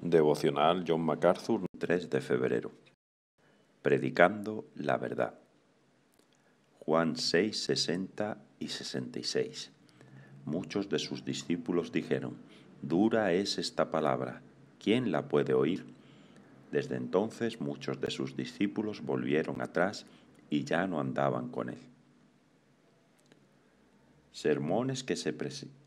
Devocional John MacArthur 3 de febrero. Predicando la verdad. Juan 6, 60 y 66. Muchos de sus discípulos dijeron, Dura es esta palabra, ¿quién la puede oír? Desde entonces muchos de sus discípulos volvieron atrás y ya no andaban con él. Sermones que se...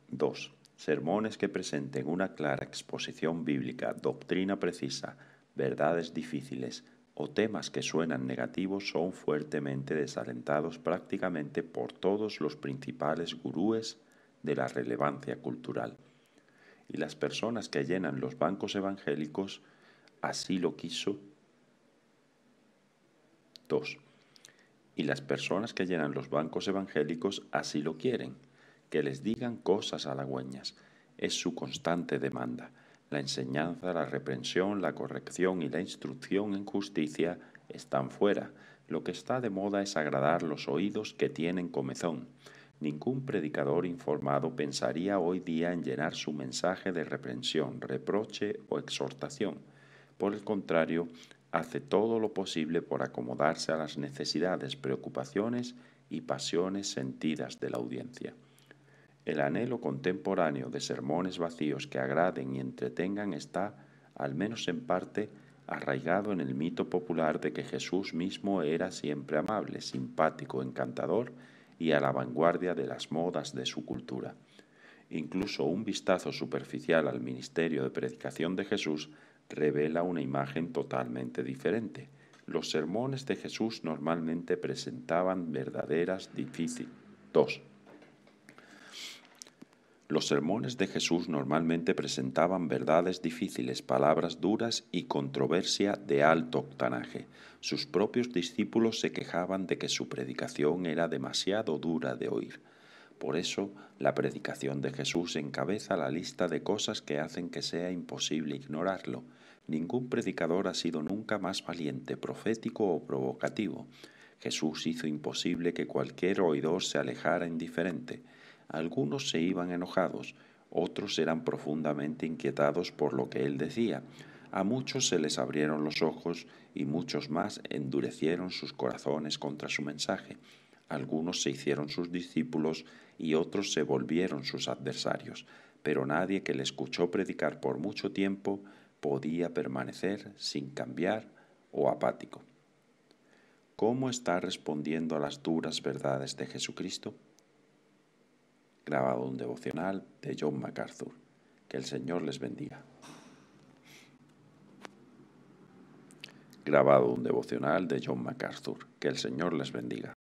2 sermones que presenten una clara exposición bíblica, doctrina precisa, verdades difíciles o temas que suenan negativos son fuertemente desalentados prácticamente por todos los principales gurúes de la relevancia cultural. Y las personas que llenan los bancos evangélicos así lo quiso. 2. Y las personas que llenan los bancos evangélicos así lo quieren que les digan cosas halagüeñas. Es su constante demanda. La enseñanza, la reprensión, la corrección y la instrucción en justicia están fuera. Lo que está de moda es agradar los oídos que tienen comezón. Ningún predicador informado pensaría hoy día en llenar su mensaje de reprensión, reproche o exhortación. Por el contrario, hace todo lo posible por acomodarse a las necesidades, preocupaciones y pasiones sentidas de la audiencia. El anhelo contemporáneo de sermones vacíos que agraden y entretengan está, al menos en parte, arraigado en el mito popular de que Jesús mismo era siempre amable, simpático, encantador y a la vanguardia de las modas de su cultura. Incluso un vistazo superficial al ministerio de predicación de Jesús revela una imagen totalmente diferente. Los sermones de Jesús normalmente presentaban verdaderas difíciles. Los sermones de Jesús normalmente presentaban verdades difíciles, palabras duras y controversia de alto octanaje. Sus propios discípulos se quejaban de que su predicación era demasiado dura de oír. Por eso, la predicación de Jesús encabeza la lista de cosas que hacen que sea imposible ignorarlo. Ningún predicador ha sido nunca más valiente, profético o provocativo. Jesús hizo imposible que cualquier oidor se alejara indiferente. Algunos se iban enojados, otros eran profundamente inquietados por lo que él decía. A muchos se les abrieron los ojos y muchos más endurecieron sus corazones contra su mensaje. Algunos se hicieron sus discípulos y otros se volvieron sus adversarios, pero nadie que le escuchó predicar por mucho tiempo podía permanecer sin cambiar o apático. ¿Cómo está respondiendo a las duras verdades de Jesucristo? grabado un devocional de John MacArthur. Que el Señor les bendiga. Grabado un devocional de John MacArthur. Que el Señor les bendiga.